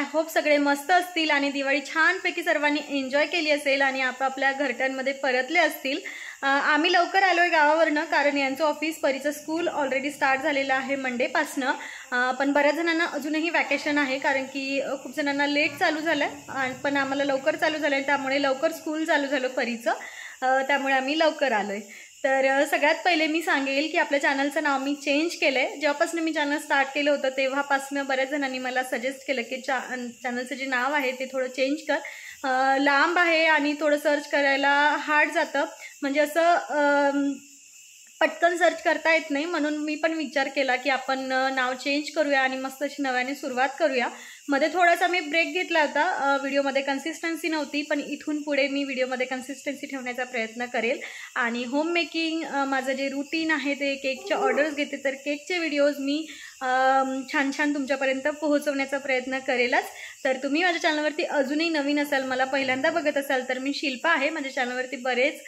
I hope सगळे मस्त असतील आणि दिवाळी छानपैकी सर्वांनी एन्जॉय केली असेल आणि आपापल्या घरट्यांमध्ये परतले असतील आम्ही लवकर आलो आहे गावावरनं कारण यांचं ऑफिस परीचं स्कूल ऑलरेडी स्टार्ट झालेलं आहे मंडेपासनं पण बऱ्याच जणांना अजूनही वॅकेशन आहे कारण की खूप जणांना लेट चालू झालं आहे पण आम्हाला लवकर चालू झालं त्यामुळे लवकर स्कूल चालू झालं परीचं त्यामुळे आम्ही लवकर आलो आहे तर सगळ्यात पहिले मी सांगेल की आपल्या चॅनलचं नाव मी चेंज केलंय जेव्हापासून मी चॅनल स्टार्ट केलं होतं तेव्हापासून बऱ्याच जणांनी मला सजेस्ट केलं की चा चॅनलचं जे नाव आहे ते थोडं चेंज कर लांब आहे आणि थोडं सर्च करायला हार्ड जातं म्हणजे असं पटकन सर्च करता येत नाही म्हणून मी पण विचार केला की आपण नाव चेंज करूया आणि मस्त अशी नव्याने सुरुवात करूया मध्ये थोडासा मी ब्रेक घेतला होता व्हिडिओमध्ये कन्सिस्टन्सी नव्हती पण इथून पुढे मी व्हिडिओमध्ये कन्सिस्टन्सी ठेवण्याचा प्रयत्न करेल आणि होम मेकिंग माझं जे रुटीन आहे ते केकचे ऑर्डर्स घेते तर केकचे व्हिडिओज मी छान छान तुमच्यापर्यंत पोहोचवण्याचा प्रयत्न करेलच तर तुम्ही माझ्या चॅनलवरती अजूनही नवीन असाल मला पहिल्यांदा बघत असाल तर मी शिल्पा आहे माझ्या चॅनलवरती बरेच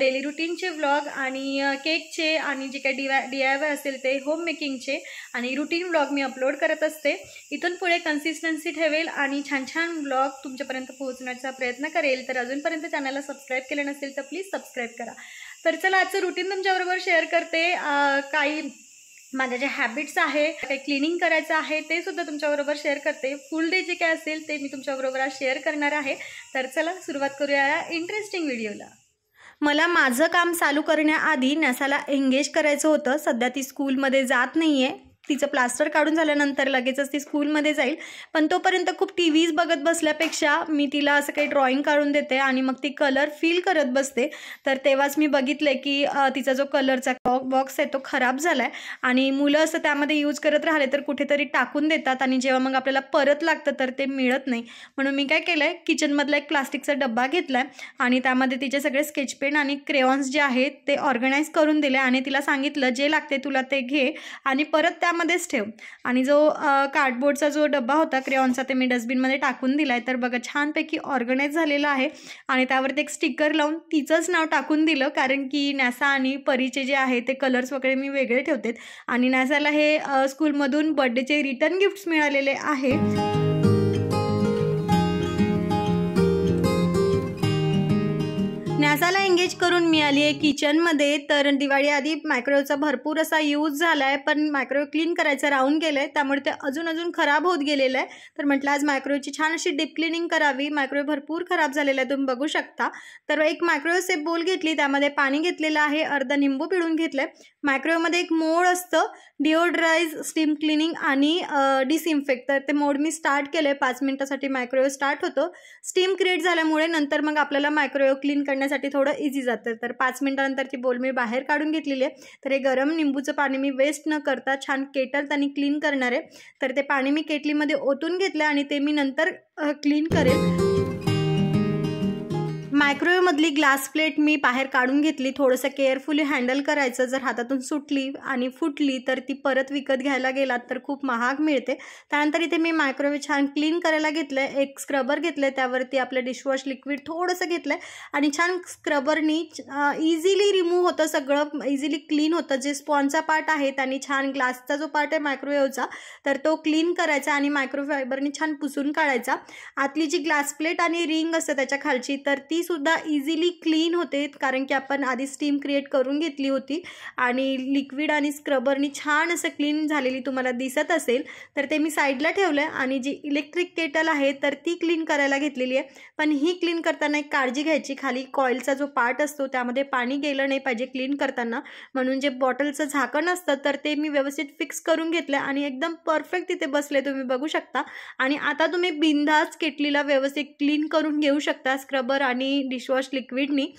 डेली रुटीनचे व्लॉग आणि केकचे आणि जे काही डिवा डी असेल ते होम मेकिंगचे आणि रुटीन व्लॉग मी अपलोड करत असते इथून पुढे कन्सिस्ट कन्सिस्टन्सी ठेवेल आणि छान छान ब्लॉग तुमच्यापर्यंत पोहोचण्याचा प्रयत्न करेल तर अजूनपर्यंत चॅनलला सबस्क्राईब केलं नसेल तर प्लीज सबस्क्राईब करा तर चला आजचं रुटीन तुमच्याबरोबर शेअर करते काही माझ्या ज्या हॅबिट्स आहे काही क्लिनिंग करायचं आहे ते सुद्धा तुमच्याबरोबर शेअर करते फुल डे जे काय असेल ते मी तुमच्याबरोबर आज शेअर करणार आहे तर चला सुरुवात करूया या इंटरेस्टिंग व्हिडिओला मला माझं काम चालू करण्याआधी नसाला एंगेज करायचं होतं सध्या ती स्कूलमध्ये जात नाही तिचं प्लास्टर काढून झाल्यानंतर लगेचच ती स्कूलमध्ये जाईल पण तोपर्यंत खूप टी व्हीज बघत बसल्यापेक्षा मी तिला असं काही ड्रॉईंग काढून देते आणि मग ती कलर फील करत बसते तर तेव्हाच मी बघितले की तिचा जो कलरचा बॉक्स आहे तो खराब झाला आहे आणि मुलं असं त्यामध्ये यूज करत राहिले तर कुठेतरी टाकून देतात आणि जेव्हा मग आपल्याला परत लागतं तर ते मिळत नाही म्हणून मी काय केलं आहे किचनमधला एक प्लास्टिकचा डब्बा घेतला आहे आणि त्यामध्ये तिचे सगळे स्केच पेन आणि क्रेऑन्स जे आहेत ते ऑर्गनाईज करून दिले आणि तिला सांगितलं जे लागते तुला ते घे आणि परत त्या त्यामध्येच ठेव आणि जो कार्डबोर्डचा जो डब्बा होता क्रेऑनचा ते मी डस्टबिनमध्ये टाकून दिला आहे तर बघा छानपैकी ऑर्गनाईज झालेला आहे आणि त्यावरती एक स्टिकर लावून तिचंच नाव टाकून दिलं कारण की नॅसा आणि परीचे जे आहे ते कलर्स वगैरे मी वेगळे ठेवते आणि नॅसाला हे स्कूलमधून बड्डेचे रिटर्न गिफ्ट्स मिळालेले आहे मसाला एंगेज करून मिळाली आहे किचनमध्ये तर दिवाळी आधी मायक्रोवेव्हचा भरपूर असा यूज झाला आहे पण मायक्रोवेव्ह क्लीन करायचं राहून गेलं आहे त्यामुळे ते अजून अजून खराब होत गेलेलं आहे तर म्हटलं आज मायक्रोवेव्हची छान अशी डीप क्लिनिंग करावी मायक्रोवेव्ह भरपूर खराब झालेला आहे तुम्ही बघू शकता तर एक मायक्रोवेव्ह सेप बोल घेतली त्यामध्ये पाणी घेतलेलं आहे अर्धा निंबू पिळून घेतलं आहे मायक्रोवेवमध्ये एक मोड असतं डिओड्राईज स्टीम क्लिनिंग आणि डिसइन्फेक्ट तर ते मोड मी स्टार्ट केलं आहे पाच मिनटासाठी मायक्रोवेव्ह स्टार्ट होतो स्टीम क्रिएट झाल्यामुळे नंतर मग आपल्याला मायक्रोवेव्ह क्लीन करण्यासाठी ते थोडं इझी जातं तर पाच ती बोल मी बाहेर काढून घेतलेली आहे तर हे गरम निंबूचं पाणी मी वेस्ट न करता छान केटल त्यांनी क्लीन करणार आहे तर ते पाणी मी केटलीमध्ये ओतून घेतलं आणि ते मी नंतर क्लीन करेल मायक्रोवेव्हमधली ग्लास प्लेट मी बाहेर काढून घेतली थोडंसं केअरफुली हँडल करायचं जर हातातून सुटली आणि फुटली तर ती परत विकत घ्यायला गेलात तर खूप महाग मिळते त्यानंतर इथे मी मायक्रोवेव छान क्लीन करायला घेतलं एक स्क्रबर घेतलं त्यावरती आपलं डिशवॉश लिक्विड थोडंसं घेतलं आणि छान स्क्रबरनी इझिली रिमूव्ह होतं सगळं इझिली क्लीन होतं जे स्पॉनचा पार्ट आहे आणि छान ग्लासचा जो पार्ट आहे मायक्रोवेवचा तर तो क्लीन करायचा आणि मायक्रोफायबरनी छान पुसून काढायचा आतली जी ग्लास प्लेट आणि रिंग असतं त्याच्या खालची तर ती सुद्धा इझिली क्लीन होते कारण की आपण आधी स्टीम क्रिएट करून घेतली होती आणि लिक्विड आणि स्क्रबरनी छान असं क्लीन झालेली तुम्हाला दिसत असेल तर ते मी साईडला ठेवलं आहे आणि जी इलेक्ट्रिक केटल आहे तर ती क्लीन करायला घेतलेली आहे पण ही क्लीन करताना एक काळजी घ्यायची खाली कॉईलचा जो पार्ट असतो त्यामध्ये पाणी गेलं नाही पाहिजे क्लीन करताना म्हणून जे बॉटलचं झाकण असतं तर ते मी व्यवस्थित फिक्स करून घेतलं आणि एकदम परफेक्ट तिथे बसले तुम्ही बघू शकता आणि आता तुम्ही बिंदाच केटलीला व्यवस्थित क्लीन करून घेऊ शकता स्क्रबर आणि डिशवॉश लिक्विडनी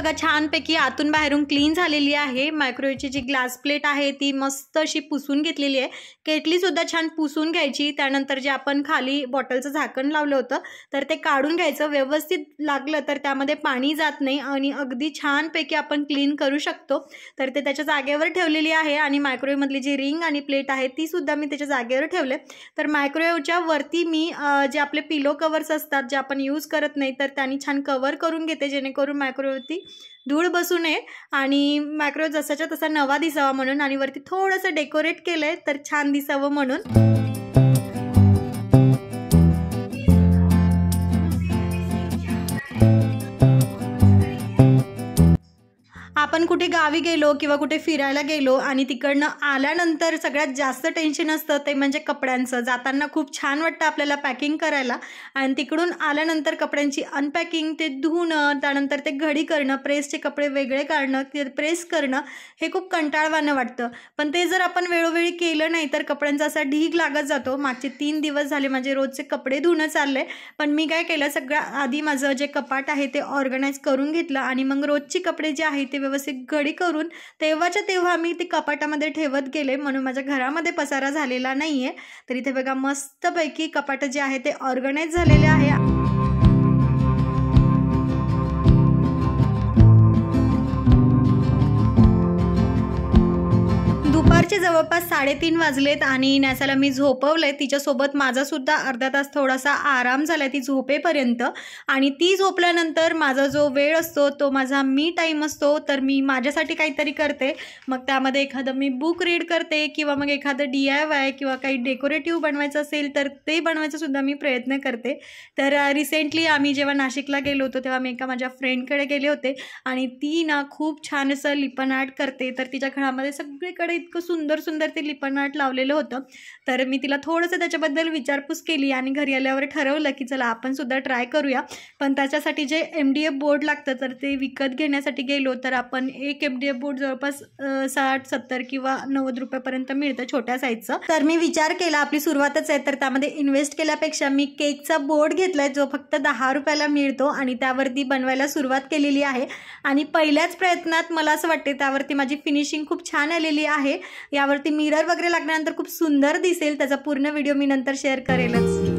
बघा छानपैकी आतून बाहेरून क्लीन झालेली आहे मायक्रोवेव्हची जी ग्लास प्लेट आहे ती मस्त अशी पुसून घेतलेली आहे केटलीसुद्धा छान पुसून घ्यायची त्यानंतर जे आपण खाली बॉटलचं झाकण लावलं होतं तर ते काढून घ्यायचं व्यवस्थित लागलं तर त्यामध्ये पाणी जात नाही आणि अगदी छानपैकी आपण क्लीन करू शकतो तर ते त्याच्या जागेवर ठेवलेली आहे आणि मायक्रोवेव्हमधली जी रिंग आणि प्लेट आहे तीसुद्धा मी त्याच्या जागेवर ठेवले तर मायक्रोवेव्हच्या वरती मी जे आपले पिलो कवर्स असतात जे आपण यूज करत नाही तर त्यांनी छान कवर करून घेते जेणेकरून मायक्रोवेव्हती धूळ बसू नये आणि मॅक्रो जसाच्या तसा नवा दिसावा म्हणून आणि वरती थोडंसं डेकोरेट केलंय तर छान दिसावं म्हणून आपण कुठे गावी गेलो किंवा कुठे फिरायला गेलो आणि तिकडनं आल्यानंतर सगळ्यात जास्त टेन्शन असतं ते म्हणजे कपड्यांचं जाताना खूप छान वाटतं आपल्याला पॅकिंग करायला आणि तिकडून आल्यानंतर कपड्यांची अनपॅकिंग ते धुणं त्यानंतर ते घडी करणं प्रेसचे कपडे वेगळे काढणं ते प्रेस करणं हे खूप कंटाळवानं वाटतं पण ते जर आपण वेळोवेळी केलं नाही तर कपड्यांचा असा ढीग लागत जातो मागचे तीन दिवस झाले माझे रोजचे कपडे धुणं चालले पण मी काय केलं सगळ्या आधी माझं जे कपाट आहे ते ऑर्गनाईज करून घेतलं आणि मग रोजची कपडे जे आहे ते व्यवस्थित व्यवस्थित घडी करून तेव्हाच्या तेव्हा मी ती कपाटामध्ये ठेवत गेले म्हणून माझ्या घरामध्ये पसारा झालेला नाहीये तर इथे बघा मस्तपैकी कपाट जे आहे ते ऑर्गनाईज झालेले आहे जवळपास साडेतीन वाजलेत आणि नॅसाला मी झोपवलंय तिच्यासोबत माझासुद्धा अर्धा तास थोडासा आराम झाला ती झोपेपर्यंत आणि ती झोपल्यानंतर माझा जो वेळ असतो तो माझा मी टाईम असतो तर मी माझ्यासाठी काहीतरी करते मग त्यामध्ये एखादं मी बुक रीड करते किंवा मग एखादं डी आय वाय किंवा काही डेकोरेटिव्ह बनवायचं असेल तर ते सुद्धा मी प्रयत्न करते तर रिसेंटली आम्ही जेव्हा नाशिकला गेलो होतो तेव्हा मी एका माझ्या फ्रेंडकडे गेले होते आणि ती ना खूप छान असं लिपन आर्ट करते तर तिच्या घरामध्ये सगळीकडे इतकं सुंदर सुंदर सुंदर ते लिपण आर्ट लावलेलं होतं तर मी तिला थोडंसं त्याच्याबद्दल विचारपूस केली आणि घरी आल्यावर ठरवलं की चला आपण सुद्धा ट्राय करूया पण त्याच्यासाठी जे एम डी एफ बोर्ड लागतं तर ते विकत घेण्यासाठी गेलो तर आपण एक एम डी एफ बोर्ड जवळपास साठ सत्तर किंवा नव्वद रुपयापर्यंत मिळतं छोट्या साईजचं तर मी विचार केला आपली सुरुवातच आहे तर त्यामध्ये इन्व्हेस्ट केल्यापेक्षा मी केकचा बोर्ड घेतलाय जो फक्त दहा रुपयाला मिळतो आणि त्यावरती बनवायला सुरुवात केलेली आहे आणि पहिल्याच प्रयत्नात मला असं वाटते त्यावरती माझी फिनिशिंग खूप छान आलेली आहे यावरती मिरर वगैरे लागल्यानंतर खूप सुंदर दिसेल त्याचा पूर्ण व्हिडिओ मी नंतर शेअर करेलच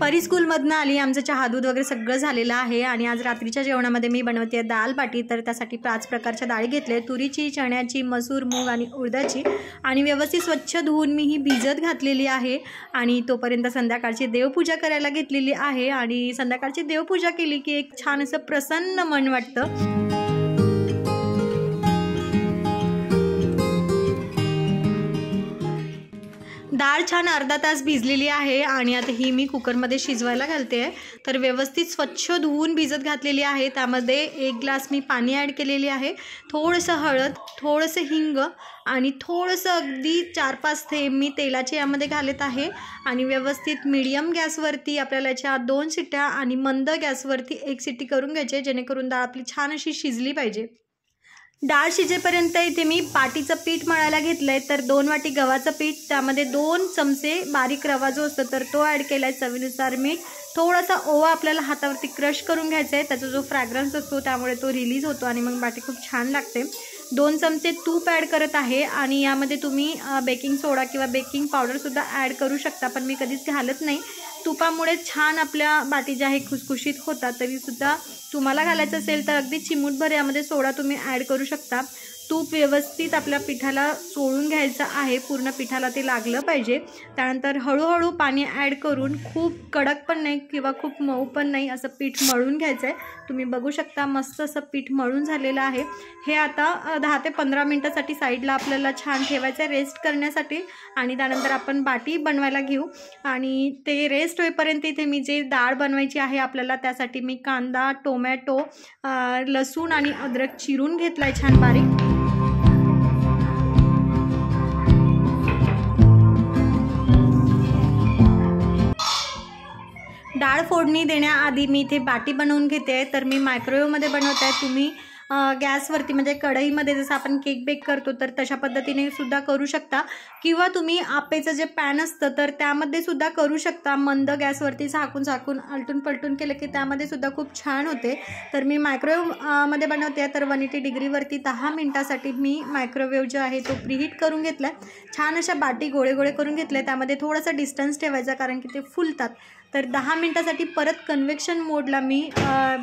परी स्कूलमधनं आली आमचं चहा दूध वगैरे सगळं झालेलं आहे आणि आज रात्रीच्या जेवणामध्ये मी बनवते दाल बाटी तर त्यासाठी पाच प्रकारच्या डाळी घेतल्या तुरीची चण्याची मसूर मूग आणि उडदाची आणि व्यवस्थित स्वच्छ धुवून मी ही भिजत घातलेली आहे आणि तोपर्यंत संध्याकाळची देवपूजा करायला घेतलेली आहे आणि संध्याकाळची देवपूजा केली की एक छान असं प्रसन्न मन वाटतं डाळ छान अर्धा तास भिजलेली आहे आणि आता ही मी कुकरमध्ये शिजवायला घालते आहे तर व्यवस्थित स्वच्छ धुवून भिजत घातलेली आहे त्यामध्ये एक ग्लास मी पाणी ॲड केलेली आहे थोडंसं हळद थोडंसं हिंग आणि थोडंसं अगदी चार पाच थेंब मी तेलाचे यामध्ये घालत आहे आणि व्यवस्थित मिडियम गॅसवरती आपल्याला याच्या दोन शिट्ट्या आणि मंद गॅसवरती एक सिट्टी करून घ्यायची जेणेकरून डाळ आपली छान अशी शिजली पाहिजे डाळ शिजेपर्यंत इथे मी पाटीचं पीठ मळायला घेतलं आहे तर दोन वाटी गव्हाचं पीठ त्यामध्ये दोन चमचे बारीक रवा जो असतो तर तो ॲड केला आहे चवीनुसार मीठ थोडासा ओवा आपल्याला हातावरती क्रश करून घ्यायचा आहे त्याचा जो फ्रॅग्रन्स असतो त्यामुळे तो रिलीज होतो आणि मग बाटी खूप छान लागते दोन चमचे तूप ॲड करत आहे आणि यामध्ये तुम्ही बेकिंग सोडा किंवा बेकिंग पावडरसुद्धा ॲड करू शकता पण मी कधीच घालत नाही तुपामुळे छान आपल्या बाटी ज्या आहे खुसखुशीत होतात सुद्धा तुम्हाला घालायचं असेल तर अगदी चिमूटभर यामध्ये सोडा तुम्ही ॲड करू शकता तूप व्यवस्थित आपल्या पिठाला चोळून घ्यायचं आहे पूर्ण पिठाला ते लागलं पाहिजे त्यानंतर हळूहळू पाणी ॲड करून खूप कडक पण नाही किंवा खूप मऊ पण नाही असं पीठ मळून घ्यायचं आहे तुम्ही बघू शकता मस्त असं पीठ मळून झालेलं आहे हे आता दहा ते पंधरा मिनटासाठी साईडला आपल्याला छान ठेवायचं आहे रेस्ट करण्यासाठी आणि त्यानंतर आपण बाटी बनवायला घेऊ आणि ते रेस्ट होईपर्यंत इथे मी जे डाळ बनवायची आहे आपल्याला त्यासाठी मी कांदा टोमॅटो लसूण आणि अद्रक चिरून घेतला आहे छान बारीक डाळ फोडणी देण्याआधी मी इथे बाटी बनवून घेते आहे तर मी मायक्रोवेवमध्ये बनवत आहे तुम्ही गॅसवरती म्हणजे कढईमध्ये जसं आपण केक बेक करतो तर तशा पद्धतीने सुद्धा करू शकता किंवा तुम्ही आपेचं जे पॅन असतं तर त्यामध्ये सुद्धा करू शकता मंद गॅसवरती झाकून झाकून आलटून पलटून केलं की त्यामध्ये सुद्धा खूप छान होते तर मी मायक्रोवेव्हमध्ये बनवते आहे तर वन एटी डिग्रीवरती दहा मिनटासाठी मी मायक्रोवेव्ह जो आहे तो प्रीहीट करून घेतला आहे छान अशा बाटी गोळे गोळे करून घेतल्या त्यामध्ये थोडंसं डिस्टन्स ठेवायचा कारण की ते फुलतात तर दहा मिनटासाठी परत कन्व्हेक्शन मोडला मी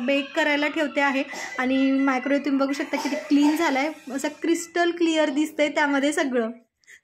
बेक करायला ठेवते आहे आणि मायक्रोवेव्ह तुम्ही बघू शकता की किती क्लीन झाला आहे असं क्रिस्टल क्लिअर दिसतं आहे त्यामध्ये सगळं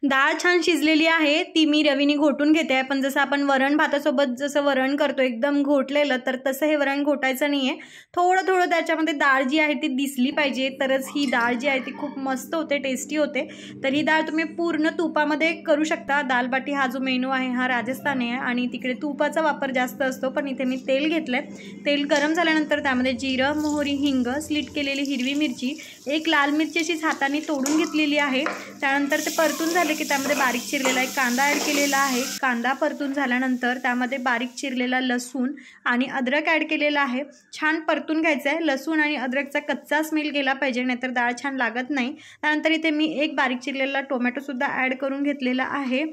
डाळ छान शिजलेली आहे ती मी रवीने घोटून घेते आहे पण जसं आपण वरण भातासोबत जसं वरण करतो एकदम घोटलेलं तर तसं हे वरण घोटायचं नाही आहे थोडं थोडं त्याच्यामध्ये डाळ जी आहे ती दिसली पाहिजे तरच ही डाळ जी आहे ती खूप मस्त होते टेस्टी होते तर ही डाळ तुम्ही पूर्ण तुपामध्ये करू शकता दालबाटी हा जो मेनू आहे हा राजस्थानी आहे आणि तिकडे तुपाचा वापर जास्त असतो पण इथे मी तेल घेतलं आहे तेल गरम झाल्यानंतर त्यामध्ये जिरं मोहरी हिंग स्लिट केलेली हिरवी मिरची एक लाल मिरची अशीच हाताने तोडून घेतलेली आहे त्यानंतर ते परतून झालं झालं की त्यामध्ये बारीक चिरलेला एक कांदा ॲड केलेला आहे कांदा परतून झाल्यानंतर त्यामध्ये बारीक चिरलेला लसूण आणि अद्रक ॲड केलेला आहे छान परतून घ्यायचं आहे लसूण आणि अद्रकचा कच्चा स्मेल गेला पाहिजे नाहीतर डाळ छान लागत नाही त्यानंतर इथे मी एक बारीक चिरलेला टोमॅटोसुद्धा ॲड करून घेतलेला आहे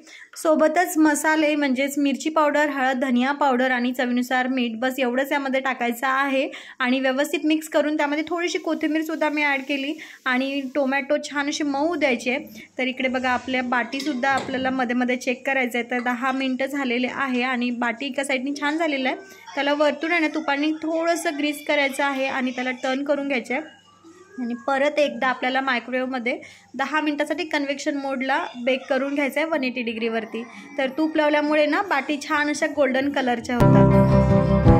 सोबतच मसाले म्हणजेच मिरची पावडर हळद धनिया पावडर आणि चवीनुसार मीठ बस एवढंच यामध्ये टाकायचं आहे आणि व्यवस्थित मिक्स करून त्यामध्ये थोडीशी कोथिंबीरसुद्धा मी ॲड केली आणि टोमॅटो छान असे मऊ द्यायचे तर इकडे बघा आपल्या बाटीसुद्धा आपल्याला मध्ये मध्ये चेक करायचं आहे तर दहा मिनटं झालेले आहे आणि बाटी एका साईडनी छान झालेलं आहे त्याला वरतून आहे ना तुपाने थोडंसं ग्रीस करायचं आहे आणि त्याला टर्न करून घ्यायचं आहे आणि परत एकदा आपल्याला मायक्रोवेव्हमध्ये दहा मिनटासाठी कन्व्हेक्शन मोडला बेक करून घ्यायचं आहे वन एटी डिग्रीवरती तर तूप लावल्यामुळे ना बाटी छान अशा गोल्डन कलरच्या होतात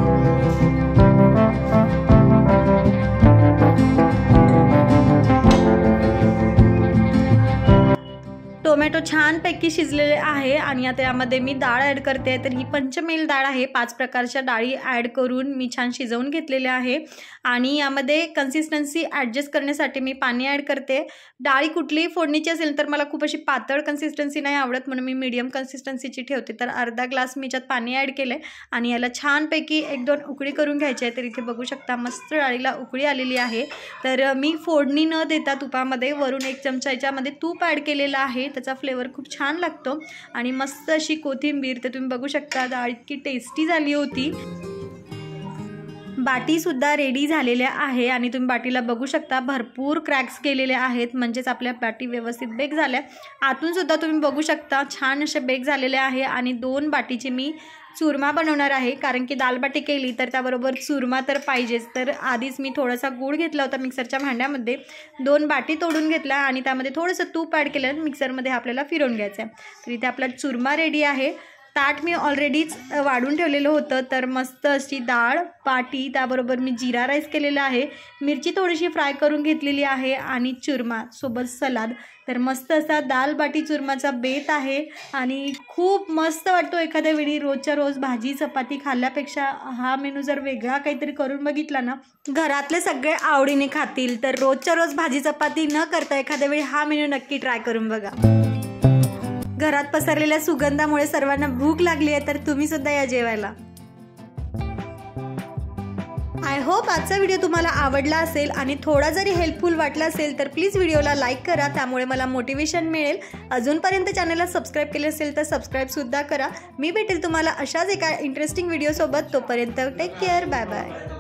टोमॅटो छानपैकी शिजलेले आहे आणि आता यामध्ये मी डाळ ॲड करते तर ही पंचमेल डाळ आहे पाच प्रकारच्या डाळी ॲड करून मी छान शिजवून घेतलेले आहे आणि यामध्ये कन्सिस्टन्सी ॲडजस्ट करण्यासाठी मी पाणी ॲड करते डाळी कुठलीही फोडणीची असेल तर मला खूप अशी पातळ कन्सिस्टन्सी नाही आवडत म्हणून मी मीडियम कन्सिस्टन्सीची ठेवते तर अर्धा ग्लास मी ज्यात पाणी ॲड केलं आहे आणि याला छानपैकी एक दोन उकळी करून घ्यायची आहे तर इथे बघू शकता मस्त डाळीला उकळी आलेली आहे तर मी फोडणी न देता तुपामध्ये वरून एक चमचा याच्यामध्ये तूप ॲड केलेलं आहे त्याचा फ्लेवर खूप छान लागतो आणि मस्त अशी कोथिंबीर तर तुम्ही बघू शकता डाळ इतकी टेस्टी झाली होती बाटी सुद्धा रेडी झालेल्या आहे आणि तुम्ही बाटीला बघू शकता भरपूर क्रॅक्स केलेले आहेत म्हणजेच आपल्या बाटी व्यवस्थित बेक झाल्या सुद्धा तुम्ही बघू शकता छान असे बेक झालेले आहे आणि दोन बाटीचे मी चुरमा बनवणार आहे कारण की दालबाटी केली तर त्याबरोबर चुरमा तर पाहिजेच तर आधीच मी थोडासा गूळ घेतला होता मिक्सरच्या भांड्यामध्ये दोन बाटी तोडून घेतला आणि त्यामध्ये थोडंसं तूप ॲड केलं मिक्सरमध्ये आपल्याला फिरवून घ्यायचं आहे तर इथे आपला चुरमा रेडी आहे ताट मी ऑलरेडीच वाढून ठेवलेलं होतं तर मस्त अशी डाळ पाटी त्याबरोबर मी जिरा राईस केलेला आहे मिरची थोडीशी फ्राय करून घेतलेली आहे आणि चुरमा सोबत सलाद तर मस्त असा दाल बाटी चुरमाचा बेत आहे आणि खूप मस्त वाटतो एखाद्या वेळी रोजच्या रोज भाजी चपाती खाल्ल्यापेक्षा हा मेनू जर वेगळा काहीतरी करून बघितला ना घरातले सगळे आवडीने खातील तर रोजच्या रोज भाजी चपाती न करता एखाद्या वेळी हा मेनू नक्की ट्राय करून बघा घरात पसरलेल्या सुगंधामुळे सर्वांना भूक लागली आहे तर तुम्ही सुद्धा या जेवायला आय होप आजचा व्हिडिओ तुम्हाला आवडला असेल आणि थोडा जरी हेल्पफुल वाटला असेल तर प्लीज व्हिडिओला लाईक करा त्यामुळे मला मोटिवेशन मिळेल अजूनपर्यंत चॅनलला सबस्क्राईब केले असेल तर सुद्धा करा मी भेटेल तुम्हाला अशाच एका इंटरेस्टिंग व्हिडिओसोबत तोपर्यंत टेक केअर बाय बाय